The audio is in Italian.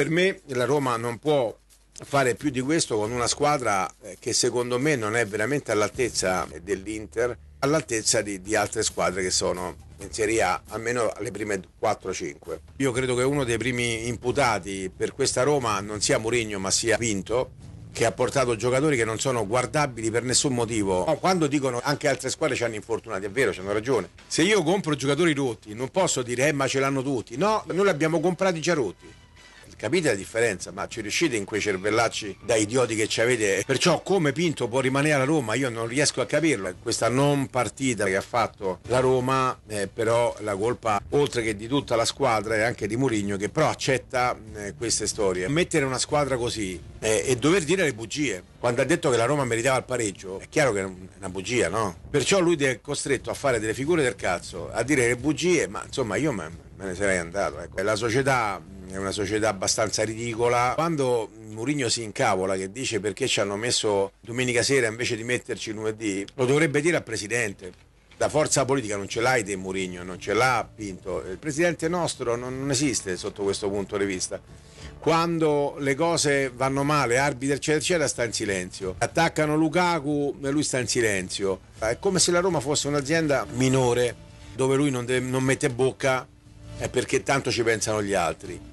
Per me la Roma non può fare più di questo con una squadra eh, che secondo me non è veramente all'altezza dell'Inter, all'altezza di, di altre squadre che sono in Serie A, almeno alle prime 4-5. Io credo che uno dei primi imputati per questa Roma non sia Mourinho ma sia Vinto, che ha portato giocatori che non sono guardabili per nessun motivo. quando dicono anche altre squadre ci hanno infortunati, è vero, hanno ragione. Se io compro giocatori rotti, non posso dire eh ma ce l'hanno tutti. No, noi li abbiamo comprati già rotti. Capite la differenza? Ma ci riuscite in quei cervellacci da idioti che ci avete? Perciò come Pinto può rimanere a Roma? Io non riesco a capirlo. Questa non partita che ha fatto la Roma, eh, però la colpa oltre che di tutta la squadra è anche di Mourinho che però accetta eh, queste storie. Mettere una squadra così eh, e dover dire le bugie. Quando ha detto che la Roma meritava il pareggio, è chiaro che è una bugia, no? Perciò lui è costretto a fare delle figure del cazzo, a dire le bugie, ma insomma io me, me ne sarei andato. Ecco. La società è una società abbastanza ridicola. Quando Mourinho si incavola che dice perché ci hanno messo domenica sera invece di metterci lunedì, lo dovrebbe dire al presidente. La forza politica non ce l'hai te Mourinho, non ce l'ha Pinto. Il presidente nostro non, non esiste sotto questo punto di vista quando le cose vanno male, arbitro eccetera eccetera sta in silenzio, attaccano Lukaku e lui sta in silenzio, è come se la Roma fosse un'azienda minore dove lui non, deve, non mette bocca perché tanto ci pensano gli altri.